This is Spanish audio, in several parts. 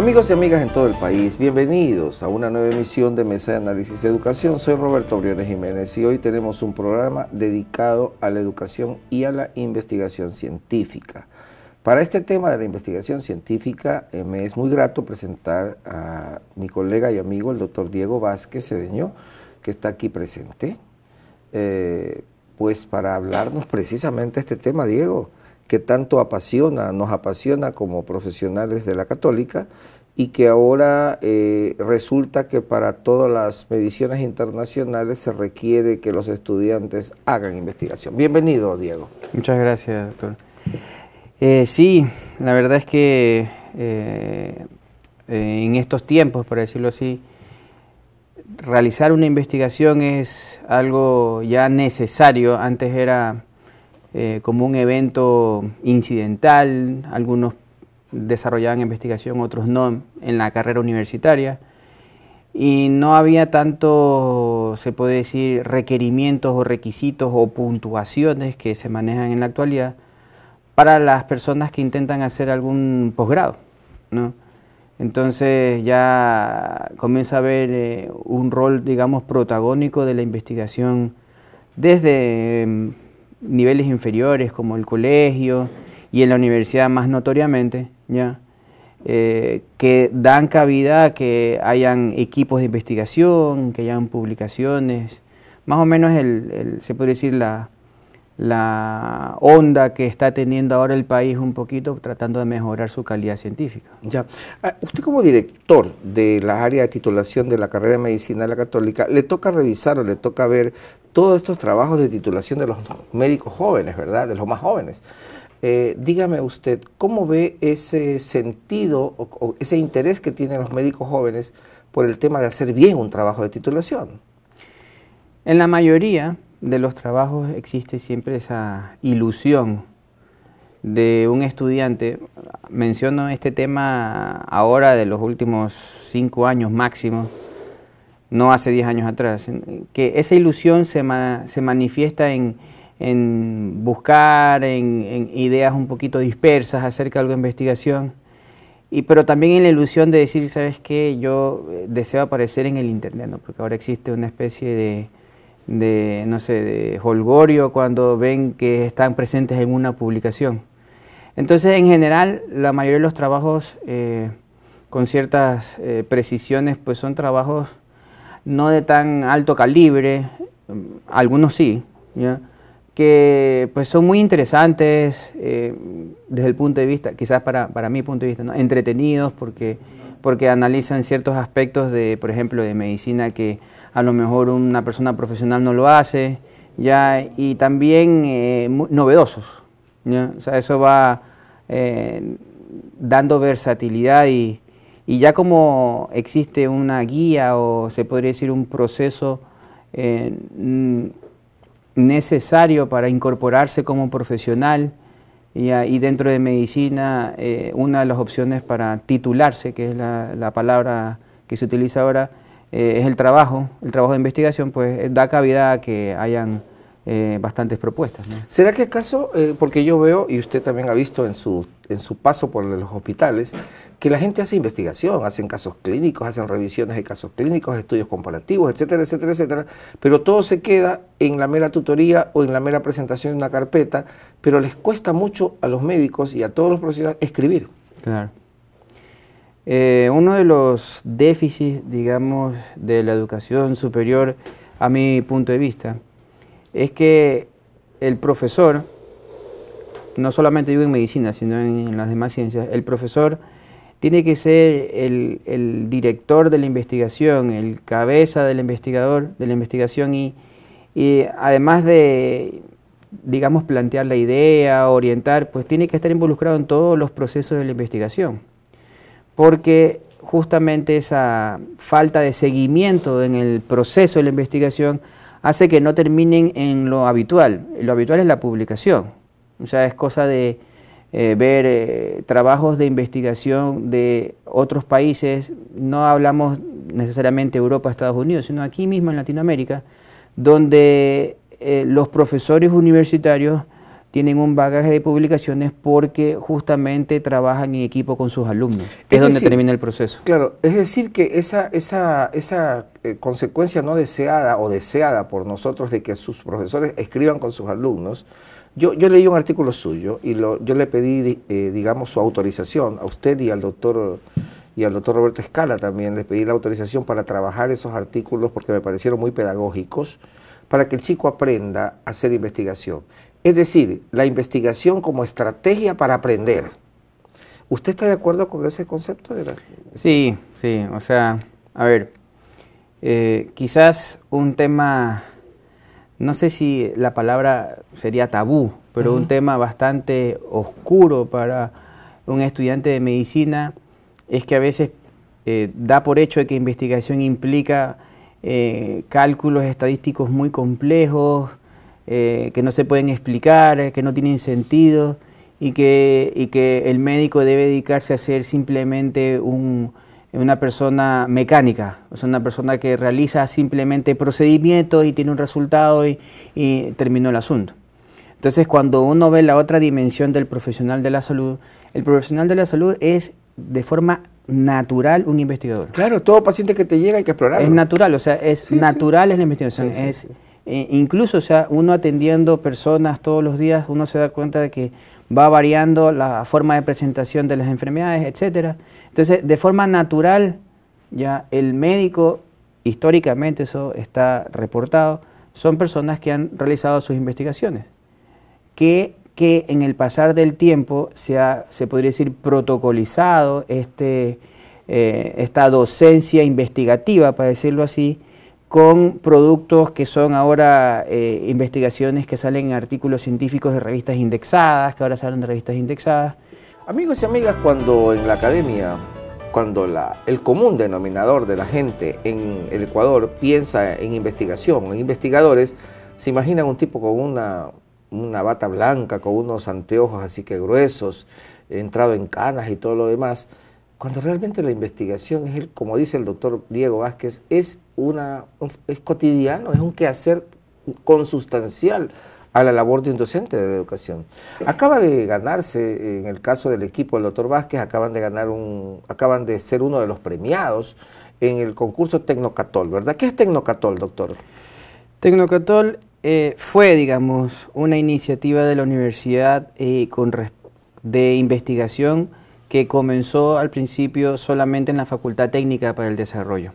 Amigos y amigas en todo el país, bienvenidos a una nueva emisión de Mesa de Análisis de Educación. Soy Roberto Briones Jiménez y hoy tenemos un programa dedicado a la educación y a la investigación científica. Para este tema de la investigación científica eh, me es muy grato presentar a mi colega y amigo, el doctor Diego Vázquez Cedeño, que está aquí presente, eh, pues para hablarnos precisamente de este tema, Diego que tanto apasiona, nos apasiona como profesionales de la católica y que ahora eh, resulta que para todas las mediciones internacionales se requiere que los estudiantes hagan investigación. Bienvenido, Diego. Muchas gracias, doctor. Eh, sí, la verdad es que eh, en estos tiempos, por decirlo así, realizar una investigación es algo ya necesario. Antes era como un evento incidental, algunos desarrollaban investigación, otros no en la carrera universitaria. Y no había tanto, se puede decir, requerimientos o requisitos o puntuaciones que se manejan en la actualidad para las personas que intentan hacer algún posgrado. ¿no? Entonces ya comienza a haber eh, un rol, digamos, protagónico de la investigación desde em, niveles inferiores como el colegio y en la universidad más notoriamente, ¿ya? Eh, que dan cabida a que hayan equipos de investigación, que hayan publicaciones, más o menos el, el, se puede decir la, onda que está teniendo ahora el país un poquito tratando de mejorar su calidad científica. Ya. Ah, usted como director de la área de titulación de la carrera de medicina de la católica, le toca revisar o le toca ver todos estos trabajos de titulación de los médicos jóvenes, ¿verdad? De los más jóvenes. Eh, dígame usted, ¿cómo ve ese sentido o, ese interés que tienen los médicos jóvenes por el tema de hacer bien un trabajo de titulación? En la mayoría de los trabajos existe siempre esa ilusión de un estudiante. Menciono este tema ahora de los últimos cinco años máximo, no hace diez años atrás, que esa ilusión se, se manifiesta en en buscar, en, ideas un poquito dispersas acerca de la investigación, y, pero también en la ilusión de decir, ¿sabes qué? Yo eh, deseo aparecer en el Internet, ¿no? porque ahora existe una especie de, de, no sé, de holgorio cuando ven que están presentes en una publicación. Entonces, en general, la mayoría de los trabajos eh, con ciertas eh, precisiones, pues son trabajos no de tan alto calibre, mm, algunos sí, ¿ya? que pues son muy interesantes eh, desde el punto de vista, quizás para, para mi punto de vista, entretenidos porque, porque analizan ciertos aspectos de, por ejemplo, de medicina que a lo mejor una persona profesional no lo hace, ya y también eh, novedosos. O sea, eso va eh, dando versatilidad y, y ya como existe una guía o se podría decir un proceso mm, necesario para incorporarse como profesional y, ah, y dentro de medicina eh, una de las opciones para titularse, que es la, palabra que se utiliza ahora, eh, es el trabajo, el trabajo de investigación, pues eh, da cabida a que hayan eh, bastantes propuestas. ¿Será que acaso, eh, porque yo veo, y usted también ha visto en su, en su paso por los hospitales, que la gente hace investigación, hacen casos clínicos, hacen revisiones de casos clínicos, estudios comparativos, etcétera, etcétera, etcétera, pero todo se queda en la mera tutoría o en la mera presentación de una carpeta, pero les cuesta mucho a los médicos y a todos los profesionales escribir. Claro. Eh, uno de los déficits, digamos, de la educación superior, a mi punto de vista, es que el profesor, no solamente digo en medicina, sino en, las demás ciencias, el profesor tiene que ser el, director de la investigación, el cabeza del investigador, de la investigación y además de digamos, plantear la idea, orientar, pues tiene que estar involucrado en todos los procesos de la investigación. Porque justamente esa falta de seguimiento en el proceso de la investigación hace que no terminen en lo habitual. Lo habitual es la publicación. O sea, es cosa de eh, ver eh, trabajos de investigación de otros países. No hablamos necesariamente Europa, Estados Unidos, sino aquí mismo en Latinoamérica, donde eh, los profesores universitarios tienen un bagaje de publicaciones porque justamente trabajan en equipo con sus alumnos. Es, donde termina el proceso. Claro, es decir que esa, esa, esa eh, consecuencia no deseada o deseada por nosotros de que sus profesores escriban con sus alumnos, yo, yo leí un artículo suyo y lo, yo le pedí, eh, digamos, su autorización a usted y al doctor y al doctor Roberto Escala también, le pedí la autorización para trabajar esos artículos porque me parecieron muy pedagógicos, para que el chico aprenda a hacer investigación. Es decir, la investigación como estrategia para aprender. ¿Usted está de acuerdo con ese concepto? De Sí, sí, o sea, a ver, eh, quizás un tema, no sé si la palabra sería tabú, pero un tema bastante oscuro para un estudiante de medicina es que a veces eh, da por hecho de que investigación implica eh, cálculos estadísticos muy complejos, eh, que no se pueden explicar, eh, que no tienen sentido y que, y que el médico debe dedicarse a ser simplemente una persona mecánica, o sea, una persona que realiza simplemente procedimientos y tiene un resultado y, terminó el asunto. Entonces, cuando uno ve la otra dimensión del profesional de la salud, el profesional de la salud es de forma natural un investigador. Claro, todo paciente que te llega hay que explorar. Es natural, o sea, es natural es la investigación, eh, incluso, uno atendiendo personas todos los días, uno se da cuenta de que va variando la forma de presentación de las enfermedades, etcétera. Entonces, de forma natural, ya el médico, históricamente eso está reportado, son personas que han realizado sus investigaciones, que, que en el pasar del tiempo se, ha, se podría decir protocolizado este, eh, esta docencia investigativa, para decirlo así, con productos que son ahora eh, investigaciones que salen en artículos científicos de revistas indexadas, que ahora salen de revistas indexadas. Amigos y amigas, cuando en la academia, cuando el común denominador de la gente en el Ecuador piensa en investigación, en investigadores, se imaginan un tipo con una bata blanca, con unos anteojos así que gruesos, entrado en canas y todo lo demás cuando realmente la investigación es, como dice el doctor Diego Vázquez, es, una, es cotidiano, es un quehacer consustancial a la labor de un docente de educación. Acaba de ganarse, en el caso del equipo del doctor Vázquez, acaban de ganar un, acaban de ser uno de los premiados en el concurso Tecnocatol, ¿verdad? ¿Qué es Tecnocatol, doctor? Tecnocatol eh, fue, digamos, una iniciativa de la universidad eh, con de investigación que comenzó al principio solamente en la Facultad Técnica para el Desarrollo,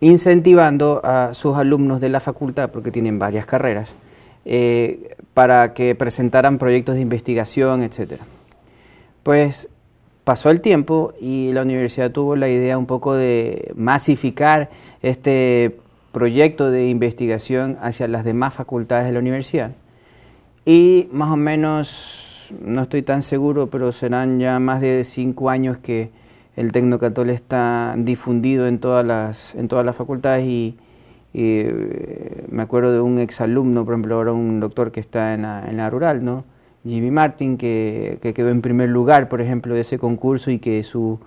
incentivando a sus alumnos de la facultad, porque tienen varias carreras, eh, para que presentaran proyectos de investigación, etc. Pues pasó el tiempo y la universidad tuvo la idea un poco de masificar este proyecto de investigación hacia las demás facultades de la universidad. Y más o menos no estoy tan seguro, pero serán ya más de cinco años que el Tecnocatol está difundido en todas las, en todas las facultades y, eh, me acuerdo de un exalumno, por ejemplo, ahora un doctor que está en la, en la rural, ¿no? Jimmy Martin, que, que, quedó en primer lugar, por ejemplo, de ese concurso y que su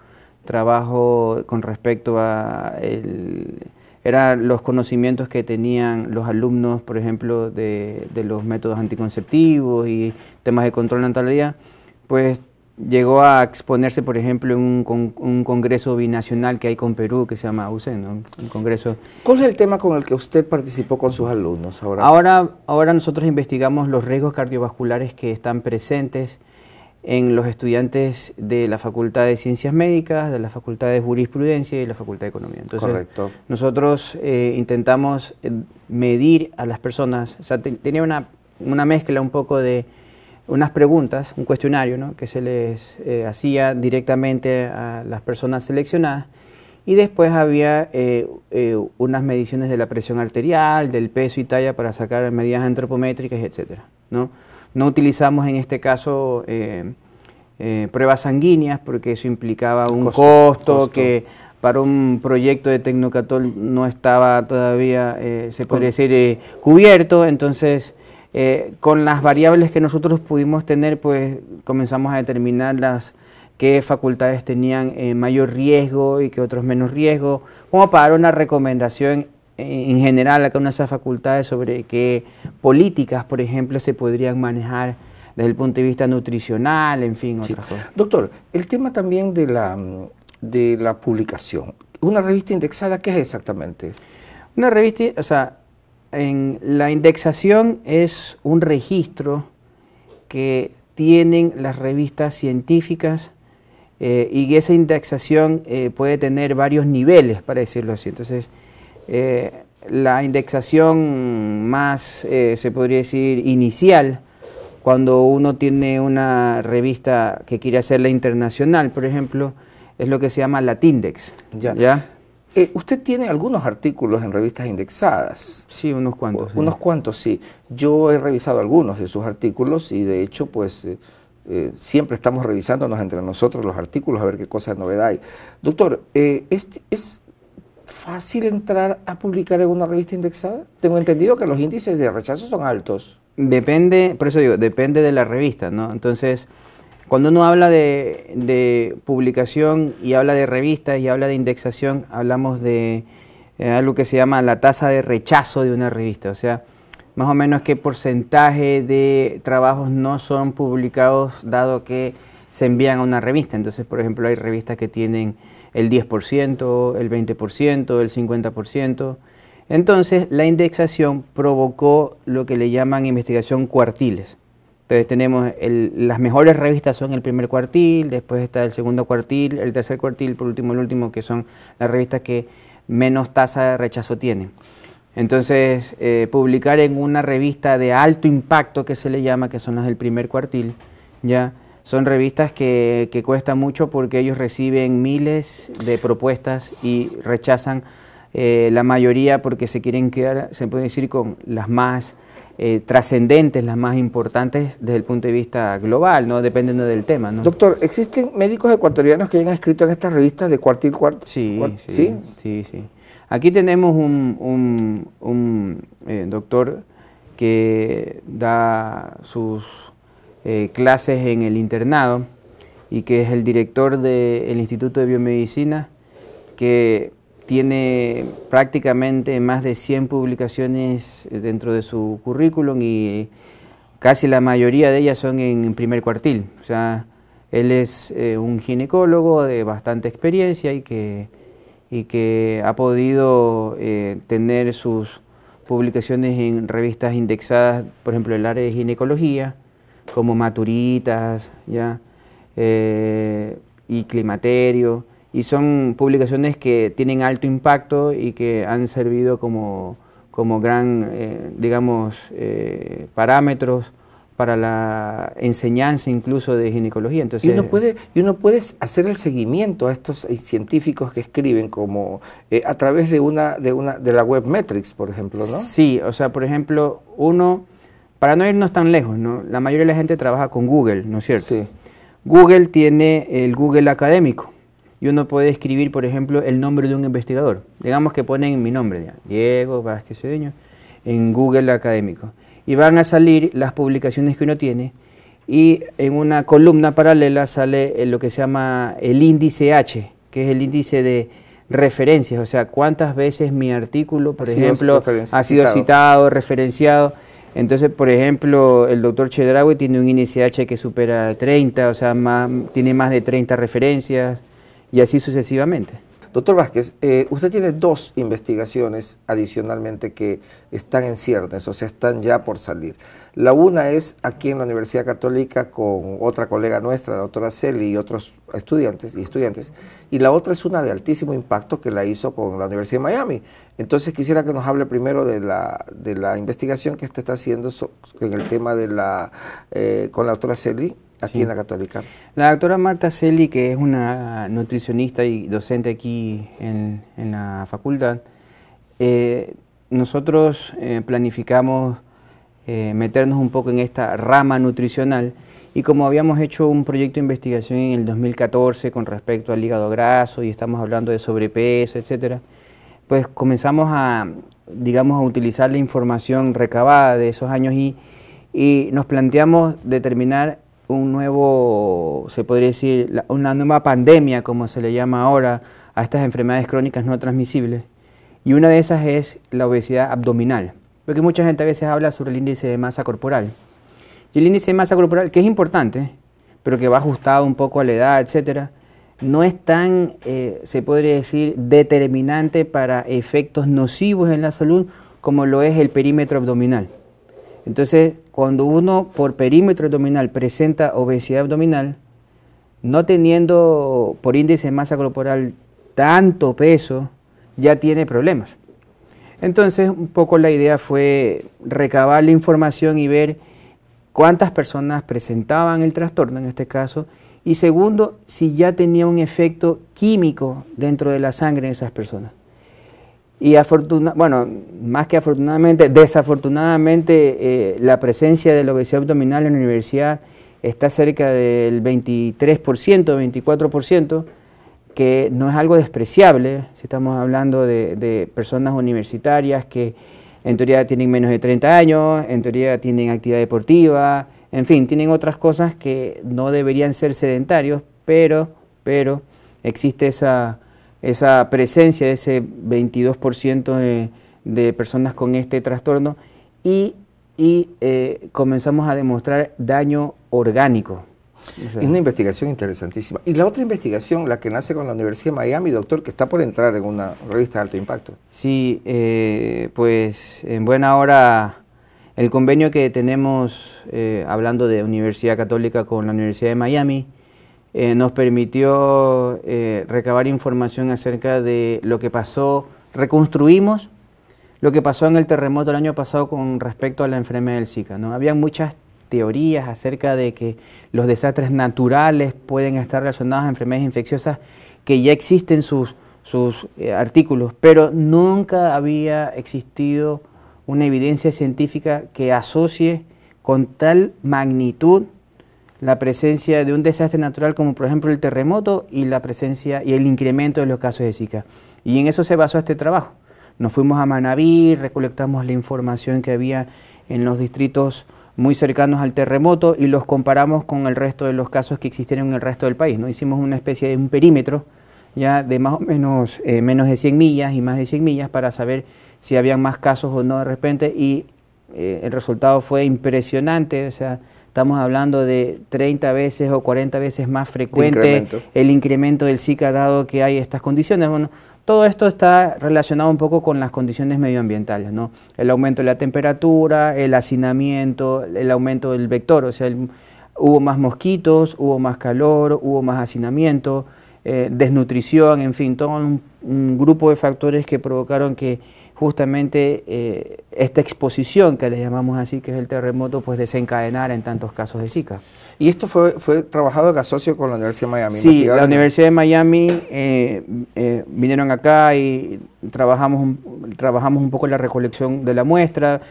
trabajo con respecto a el, eran los conocimientos que tenían los alumnos, por ejemplo, de, los métodos anticonceptivos y temas de control natalidad, pues llegó a exponerse, por ejemplo, en un, congreso binacional que hay con Perú que se llama USEN, Un congreso. ¿Cuál es el tema con el que usted participó con sus alumnos ahora? Ahora, ahora nosotros investigamos los riesgos cardiovasculares que están presentes en los estudiantes de la Facultad de Ciencias Médicas, de la Facultad de Jurisprudencia y la Facultad de Economía. Entonces, Correcto. nosotros eh, intentamos eh, medir a las personas, o sea, tenía una, una, mezcla un poco de unas preguntas, un cuestionario ¿no? que se les eh, hacía directamente a las personas seleccionadas y después había unas mediciones de la presión arterial, del peso y talla para sacar medidas antropométricas, etcétera, ¿no? No utilizamos en este caso eh, eh, pruebas sanguíneas porque eso implicaba un costo, que para un proyecto de Tecnocatol no estaba todavía, eh, se podría decir, cubierto. Entonces, con las variables que nosotros pudimos tener, pues comenzamos a determinar las qué facultades tenían mayor riesgo y qué otros menos riesgo, como para una recomendación eh, en general acá esas facultades sobre qué políticas, por ejemplo, se podrían manejar desde el punto de vista nutricional, en fin, otras cosas. Doctor, el tema también de la, de la publicación. ¿Una revista indexada qué es exactamente? Una revista, o sea, en la indexación es un registro que tienen las revistas científicas eh, y esa indexación eh, puede tener varios niveles, para decirlo así. Entonces, eh, la indexación más, eh, se podría decir, inicial, cuando uno tiene una revista que quiere hacerla internacional, por ejemplo, es lo que se llama Latindex. Ya. ¿ya? Eh, usted tiene algunos artículos en revistas indexadas. Sí, unos cuantos. unos cuantos, sí. Yo he revisado algunos de sus artículos y de hecho, pues... siempre estamos revisándonos entre nosotros los artículos a ver qué cosas de novedad hay. Doctor, este, es, fácil entrar a publicar en una revista indexada? Tengo entendido que los índices de rechazo son altos. Depende, por eso digo, depende de la revista, ¿no? Entonces, cuando uno habla de, publicación y habla de revistas y habla de indexación, hablamos de eh, algo que se llama la tasa de rechazo de una revista, o sea, más o menos qué porcentaje de trabajos no son publicados dado que se envían a una revista. Entonces, por ejemplo, hay revistas que tienen el 10%, el 20%, el 50%. Entonces, la indexación provocó lo que le llaman investigación cuartiles. Entonces tenemos las mejores revistas son el primer cuartil, después está el segundo cuartil, el tercer cuartil, por último el último, que son las revistas que menos tasa de rechazo tienen. Entonces, eh, publicar en una revista de alto impacto que se le llama, que son las del primer cuartil, ya son revistas que, que cuesta mucho porque ellos reciben miles de propuestas y rechazan eh, la mayoría porque se quieren quedar, se puede decir, con las más eh, trascendentes, las más importantes desde el punto de vista global, no dependiendo del tema. ¿no? Doctor, ¿existen médicos ecuatorianos que hayan escrito en estas revistas de cuartil cuarto? Sí, sí, sí, sí, sí, Aquí tenemos un, un, eh, doctor que da sus eh, clases en el internado y que es el director del Instituto de Biomedicina, que tiene prácticamente más de 100 publicaciones eh, dentro de su currículum y eh, casi la mayoría de ellas son en primer cuartil. O sea, él es un ginecólogo de bastante experiencia y que, y que ha podido tener sus publicaciones en revistas indexadas, por ejemplo, el área de ginecología, como Maturitas, ¿ya? Eh, y Climaterio, y son publicaciones que tienen alto impacto y que han servido como, como gran, eh, digamos, eh, parámetros para la enseñanza incluso de ginecología. Entonces, y, uno puede, y uno puede hacer el seguimiento a estos científicos que escriben como a través de una, de una de la web Metrics, por ejemplo, ¿no? Sí, o sea, por ejemplo, uno para no irnos tan lejos, la mayoría de la gente trabaja con Google, ¿no es cierto? Sí. Google tiene el Google académico y uno puede escribir, por ejemplo, el nombre de un investigador. Digamos que ponen mi nombre, Diego Vázquez Cedeño, en Google académico. Y van a salir las publicaciones que uno tiene y en una columna paralela sale eh, lo que se llama el índice H, que es el índice de referencias, o sea, cuántas veces mi artículo, por ejemplo, ha sido citado, referenciado entonces, por ejemplo, el doctor Chedraui tiene un INCH que supera 30, o sea, tiene más de 30 referencias y así sucesivamente. Doctor Vázquez, eh, usted tiene dos investigaciones adicionalmente que están en ciernes, o sea, están ya por salir. La una es aquí en la Universidad Católica con otra colega nuestra, la doctora Celi, y otros estudiantes y estudiantes. Y la otra es una de altísimo impacto que la hizo con la Universidad de Miami. Entonces quisiera que nos hable primero de la, de la investigación que usted está haciendo en el tema de la, eh, con la doctora Celi aquí en la Católica. La doctora Marta Celi, que es una nutricionista y docente aquí en, en la facultad, eh, nosotros eh, planificamos eh, meternos un poco en esta rama nutricional y como habíamos hecho un proyecto de investigación en el 2014 con respecto al hígado graso y estamos hablando de sobrepeso, etcétera, pues comenzamos a, digamos, a utilizar la información recabada de esos años y, y nos planteamos determinar un nuevo, se podría decir, una nueva pandemia, como se le llama ahora, a estas enfermedades crónicas no transmisibles. Y una de esas es la obesidad abdominal, porque mucha gente a veces habla sobre el índice de masa corporal. Y el índice de masa corporal, que es importante, pero que va ajustado un poco a la edad, etcétera, no es tan, eh, se podría decir, determinante para efectos nocivos en la salud como lo es el perímetro abdominal. Entonces, cuando uno por perímetro abdominal presenta obesidad abdominal, no teniendo por índice de masa corporal tanto peso, ya tiene problemas. Entonces, un poco la idea fue recabar la información y ver cuántas personas presentaban el trastorno en este caso, y segundo, si ya tenía un efecto químico dentro de la sangre en esas personas. Y afortuna bueno, más que afortunadamente, desafortunadamente eh, la presencia de la obesidad abdominal en la universidad está cerca del 23%, 24%, que no es algo despreciable, si estamos hablando de, de personas universitarias que en teoría tienen menos de 30 años, en teoría tienen actividad deportiva, en fin, tienen otras cosas que no deberían ser sedentarios, pero, pero existe esa esa presencia de ese 22% de, personas con este trastorno y, eh, comenzamos a demostrar daño orgánico. es una investigación interesantísima. Y la otra investigación, la que nace con la Universidad de Miami, doctor, que está por entrar en una revista de alto impacto. Sí, eh, pues en buena hora el convenio que tenemos, eh, hablando de Universidad Católica con la Universidad de Miami, eh, nos permitió eh, recabar información acerca de lo que pasó, reconstruimos lo que pasó en el terremoto el año pasado con respecto a la enfermedad del Zika. ¿no? Había muchas teorías acerca de que los desastres naturales pueden estar relacionados a enfermedades infecciosas que ya existen sus, sus eh, artículos, pero nunca había existido una evidencia científica que asocie con tal magnitud la presencia de un desastre natural como por ejemplo el terremoto y la presencia y el incremento de los casos de Zika. Y en eso se basó este trabajo. Nos fuimos a Manabí, recolectamos la información que había en los distritos muy cercanos al terremoto y los comparamos con el resto de los casos que existieron en el resto del país. ¿no? Hicimos una especie de un perímetro ya de más o menos eh, menos de 100 millas y más de 100 millas para saber si habían más casos o no de repente y eh, el resultado fue impresionante, o sea, Estamos hablando de 30 veces o 40 veces más frecuente el incremento del Zika dado que hay estas condiciones. Bueno, todo esto está relacionado un poco con las condiciones medioambientales, ¿no? El aumento de la temperatura, el hacinamiento, el aumento del vector, o sea, hubo más mosquitos, hubo más calor, hubo más hacinamiento, eh, desnutrición, en fin, todo un grupo de factores que provocaron que justamente eh, esta exposición que le llamamos así, que es el terremoto, pues desencadenar en tantos casos de Zika. ¿Y esto fue, fue trabajado en asocio con la Universidad de Miami? Sí, la Universidad de Miami eh, eh, vinieron acá y trabajamos, trabajamos un poco la recolección de la muestra.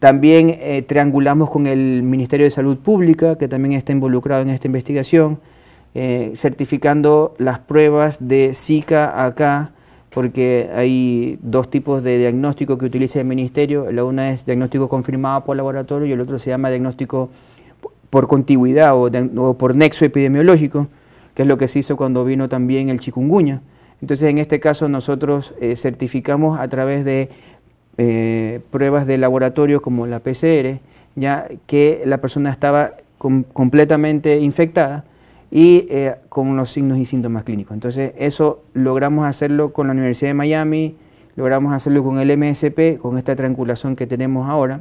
También triangulamos con el Ministerio de Salud Pública, que también está involucrado en esta investigación, certificando las pruebas de Zika acá porque hay dos tipos de diagnóstico que utiliza el ministerio. La una es diagnóstico confirmado por laboratorio y el otro se llama diagnóstico por contigüidad o, por nexo epidemiológico, que es lo que se hizo cuando vino también el chikungunya. Entonces, en este caso, nosotros eh, certificamos a través de eh, pruebas de laboratorio como la PCR, ya que la persona estaba completamente infectada y eh, con los signos y síntomas clínicos. Entonces, eso logramos hacerlo con la Universidad de Miami, logramos hacerlo con el MSP, con esta triangulación que tenemos ahora.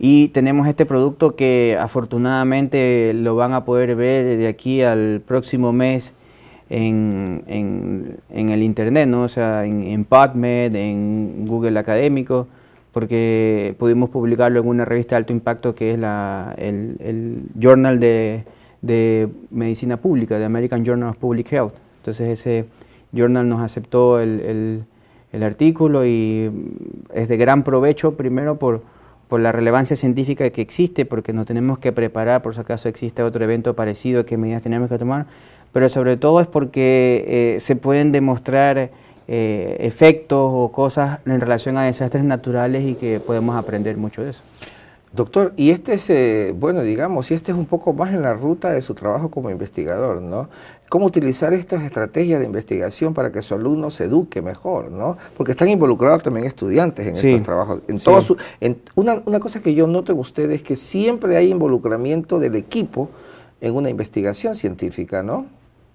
Y tenemos este producto que afortunadamente lo van a poder ver de aquí al próximo mes en, el Internet, ¿no? o sea, en, en PubMed, en Google Académico, porque pudimos publicarlo en una revista de alto impacto que es la, el Journal de de Medicina Pública, de American Journal of Public Health. Entonces ese journal nos aceptó el, artículo y es de gran provecho primero por, por la relevancia científica que existe, porque nos tenemos que preparar por si acaso existe otro evento parecido, qué medidas tenemos que tomar, pero sobre todo es porque eh, se pueden demostrar eh, efectos o cosas en relación a desastres naturales y que podemos aprender mucho de eso. Doctor, y este es, eh, bueno, digamos, y este es un poco más en la ruta de su trabajo como investigador, ¿no? ¿Cómo utilizar estas estrategias de investigación para que su alumno se eduque mejor, ¿no? Porque están involucrados también estudiantes en estos trabajos. En todo su, en, una, una cosa que yo noto en ustedes es que siempre hay involucramiento del equipo en una investigación científica, ¿no?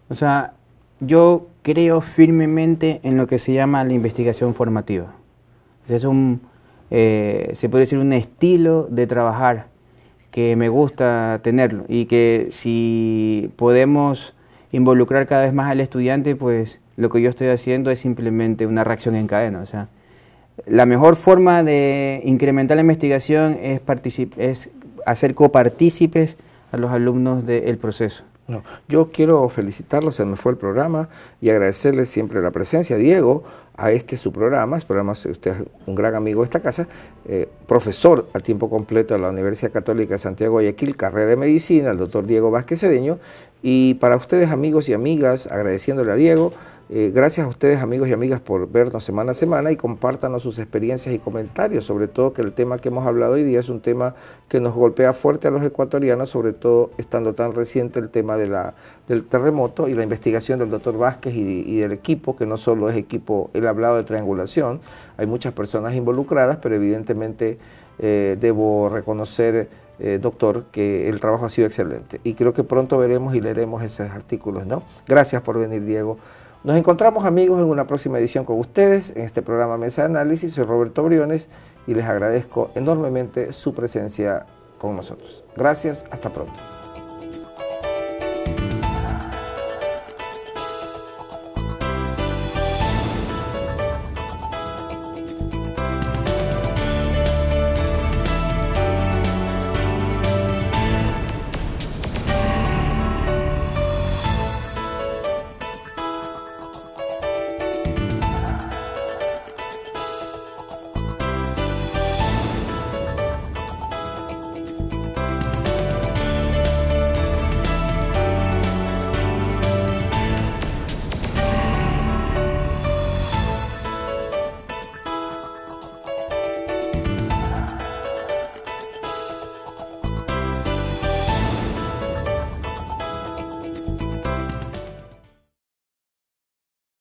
O sea, yo creo firmemente en lo que se llama la investigación formativa. Es un eh, se puede decir, un estilo de trabajar que me gusta tenerlo y que si podemos involucrar cada vez más al estudiante, pues lo que yo estoy haciendo es simplemente una reacción en cadena. O sea, la mejor forma de incrementar la investigación es, es hacer copartícipes a los alumnos del proceso yo quiero felicitarlos, se me fue el programa y agradecerles siempre la presencia. Diego, a este su programa, es programa, eh, usted es un gran amigo de esta casa, eh, profesor a tiempo completo de la Universidad Católica de Santiago Guayaquil, carrera de medicina, el doctor Diego Vázquez Cedeño. Y para ustedes, amigos y amigas, agradeciéndole a Diego eh, gracias a ustedes amigos y amigas por vernos semana a semana y compártanos sus experiencias y comentarios, sobre todo que el tema que hemos hablado hoy día es un tema que nos golpea fuerte a los ecuatorianos, sobre todo estando tan reciente el tema de la, del terremoto y la investigación del doctor Vázquez y, del equipo, que no solo es equipo, él hablado de triangulación, hay muchas personas involucradas, pero evidentemente eh, debo reconocer eh, doctor, que el trabajo ha sido excelente. Y creo que pronto veremos y leeremos esos artículos, ¿no? Gracias por venir, Diego. Nos encontramos amigos en una próxima edición con ustedes en este programa Mesa de Análisis. Soy Roberto Briones y les agradezco enormemente su presencia con nosotros. Gracias, hasta pronto.